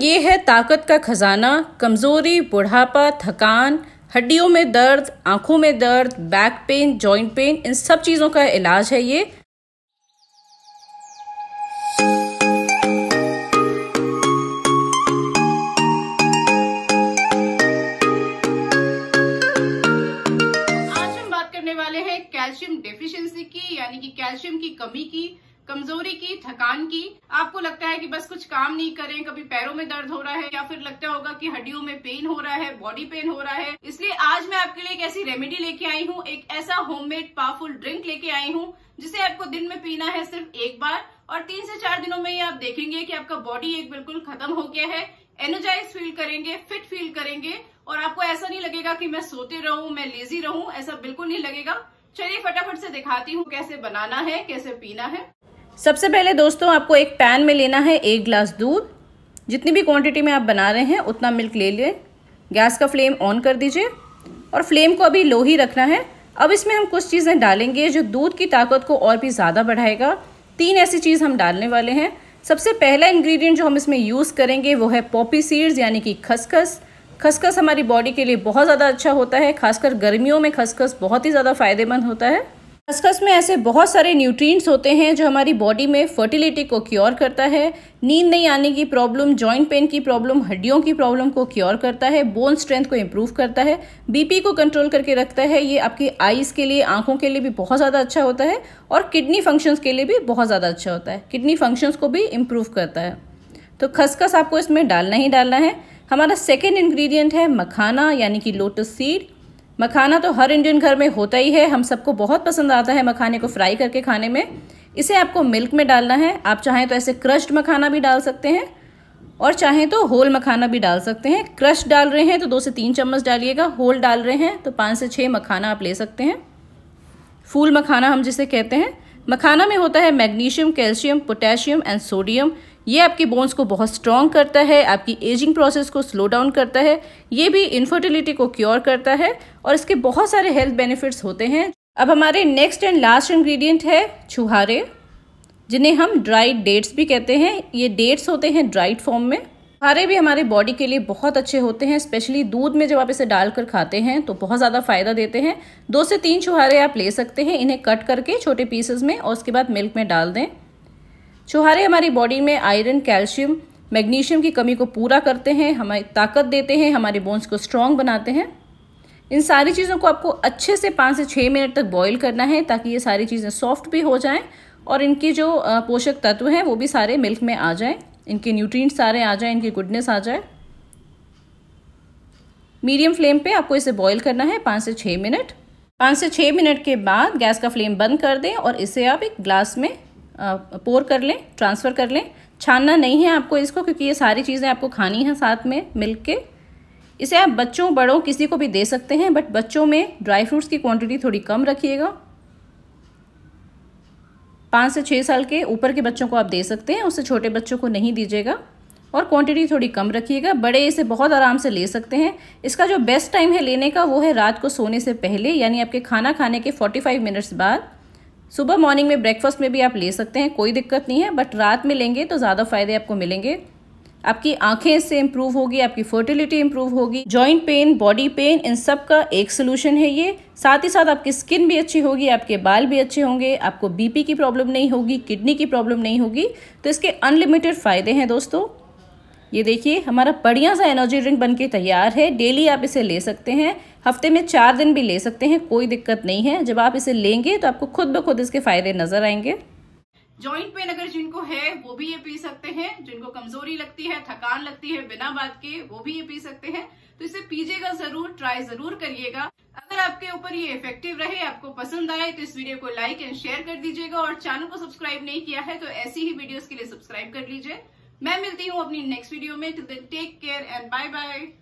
ये है ताकत का खजाना कमज़ोरी बुढ़ापा थकान हड्डियों में दर्द आंखों में दर्द बैक पेन जॉइंट पेन इन सब चीज़ों का इलाज है ये कैल्शियम डेफिशिएंसी की यानी कि कैल्शियम की कमी की कमजोरी की थकान की आपको लगता है कि बस कुछ काम नहीं करें कभी पैरों में दर्द हो रहा है या फिर लगता होगा कि हड्डियों में पेन हो रहा है बॉडी पेन हो रहा है इसलिए आज मैं आपके लिए एक ऐसी रेमेडी लेके आई हूँ एक ऐसा होममेड पावरफुल ड्रिंक लेके आई हूँ जिसे आपको दिन में पीना है सिर्फ एक बार और तीन से चार दिनों में ही आप देखेंगे की आपका बॉडी एक बिल्कुल खत्म हो गया है एनर्जाइज फील करेंगे फिट फील करेंगे और आपको ऐसा नहीं लगेगा की मैं सोते रहूँ मैं लेजी रहूँ ऐसा बिल्कुल नहीं लगेगा चलिए फटाफट से दिखाती हूँ कैसे बनाना है कैसे पीना है सबसे पहले दोस्तों आपको एक पैन में लेना है एक ग्लास दूध जितनी भी क्वांटिटी में आप बना रहे हैं उतना मिल्क ले लें गैस का फ्लेम ऑन कर दीजिए और फ्लेम को अभी लो ही रखना है अब इसमें हम कुछ चीज़ें डालेंगे जो दूध की ताकत को और भी ज़्यादा बढ़ाएगा तीन ऐसी चीज़ हम डालने वाले हैं सबसे पहला इंग्रेडिएंट जो हम इसमें यूज़ करेंगे वो है पॉपी सीड्स यानी कि खसखस खसखस हमारी बॉडी के लिए बहुत ज़्यादा अच्छा होता है खासकर गर्मियों में खसखस बहुत ही ज़्यादा फ़ायदेमंद होता है खसखस में ऐसे बहुत सारे न्यूट्रिएंट्स होते हैं जो हमारी बॉडी में फर्टिलिटी को क्योर करता है नींद नहीं आने की प्रॉब्लम जॉइंट पेन की प्रॉब्लम हड्डियों की प्रॉब्लम को क्योर करता है बोन स्ट्रेंथ को इम्प्रूव करता है बीपी को कंट्रोल करके रखता है ये आपकी आईज़ के लिए आंखों के लिए भी बहुत ज़्यादा अच्छा होता है और किडनी फंक्शंस के लिए भी बहुत ज़्यादा अच्छा होता है किडनी फंक्शंस को भी इम्प्रूव करता है तो खसखस आपको इसमें डालना ही डालना है हमारा सेकेंड इन्ग्रीडियंट है मखाना यानी कि लोटस सीड मखाना तो हर इंडियन घर में होता ही है हम सबको बहुत पसंद आता है मखाने को फ्राई करके खाने में इसे आपको मिल्क में डालना है आप चाहें तो ऐसे क्रश्ड मखाना भी डाल सकते हैं और चाहें तो होल मखाना भी डाल सकते हैं क्रश डाल रहे हैं तो दो से तीन चम्मच डालिएगा होल डाल रहे हैं तो पाँच से छः मखाना आप ले सकते हैं फूल मखाना हम जिसे कहते हैं मखाना में होता है magnesium calcium potassium and sodium ये आपकी बोन्स को बहुत स्ट्रॉन्ग करता है आपकी एजिंग प्रोसेस को स्लो डाउन करता है ये भी इन्फर्टिलिटी को क्योर करता है और इसके बहुत सारे हेल्थ बेनिफिट्स होते हैं अब हमारे नेक्स्ट एंड लास्ट इन्ग्रीडियंट है छुहारे जिन्हें हम ड्राइड डेट्स भी कहते हैं ये डेट्स होते हैं ड्राइड फॉर्म में छुहारे भी हमारे बॉडी के लिए बहुत अच्छे होते हैं स्पेशली दूध में जब आप इसे डालकर खाते हैं तो बहुत ज़्यादा फ़ायदा देते हैं दो से तीन छुहारे आप ले सकते हैं इन्हें कट करके छोटे पीसेस में और उसके बाद मिल्क में डाल दें छुहारे हमारी बॉडी में आयरन कैल्शियम मैग्नीशियम की कमी को पूरा करते हैं हमें ताकत देते हैं हमारे बोन्स को स्ट्रॉन्ग बनाते हैं इन सारी चीज़ों को आपको अच्छे से पाँच से छः मिनट तक बॉईल करना है ताकि ये सारी चीज़ें सॉफ्ट भी हो जाएं और इनके जो पोषक तत्व हैं वो भी सारे मिल्क में आ जाएं इनके न्यूट्रिएंट्स सारे आ जाएं इनकी गुडनेस आ जाए मीडियम फ्लेम पे आपको इसे बॉईल करना है पाँच से छः मिनट पाँच से छः मिनट के बाद गैस का फ्लेम बंद कर दें और इसे आप एक ग्लास में पोर कर लें ट्रांसफ़र कर लें छानना नहीं है आपको इसको क्योंकि ये सारी चीज़ें आपको खानी हैं साथ में मिल के इसे आप बच्चों बड़ों किसी को भी दे सकते हैं बट बच्चों में ड्राई फ्रूट्स की क्वांटिटी थोड़ी कम रखिएगा पाँच से छः साल के ऊपर के बच्चों को आप दे सकते हैं उससे छोटे बच्चों को नहीं दीजिएगा और क्वांटिटी थोड़ी कम रखिएगा बड़े इसे बहुत आराम से ले सकते हैं इसका जो बेस्ट टाइम है लेने का वो है रात को सोने से पहले यानी आपके खाना खाने के 45 मिनट्स बाद सुबह मॉर्निंग में ब्रेकफास्ट में भी आप ले सकते हैं कोई दिक्कत नहीं है बट रात में लेंगे तो ज़्यादा फायदे आपको मिलेंगे आपकी आंखें इससे इम्प्रूव होगी आपकी फर्टिलिटी इम्प्रूव होगी जॉइंट पेन बॉडी पेन इन सब का एक सोल्यूशन है ये साथ ही साथ आपकी स्किन भी अच्छी होगी आपके बाल भी अच्छे होंगे आपको बीपी की प्रॉब्लम नहीं होगी किडनी की प्रॉब्लम नहीं होगी तो इसके अनलिमिटेड फ़ायदे हैं दोस्तों ये देखिए हमारा बढ़िया सा एनर्जी ड्रिंक बन तैयार है डेली आप इसे ले सकते हैं हफ्ते में चार दिन भी ले सकते हैं कोई दिक्कत नहीं है जब आप इसे लेंगे तो आपको खुद ब खुद इसके फायदे नजर आएंगे जॉइंट पेन अगर जिनको है वो भी ये पी सकते हैं जिनको कमजोरी लगती है थकान लगती है बिना बात के वो भी ये पी सकते हैं तो इसे पीजिएगा जरूर ट्राई जरूर करिएगा अगर आपके ऊपर ये इफेक्टिव रहे आपको पसंद आए तो इस वीडियो को लाइक एंड शेयर कर दीजिएगा और चैनल को सब्सक्राइब नहीं किया है तो ऐसी ही वीडियोस के लिए सब्सक्राइब कर लीजिए मैं मिलती हूँ अपनी नेक्स्ट वीडियो में टू दिन take care and bye bye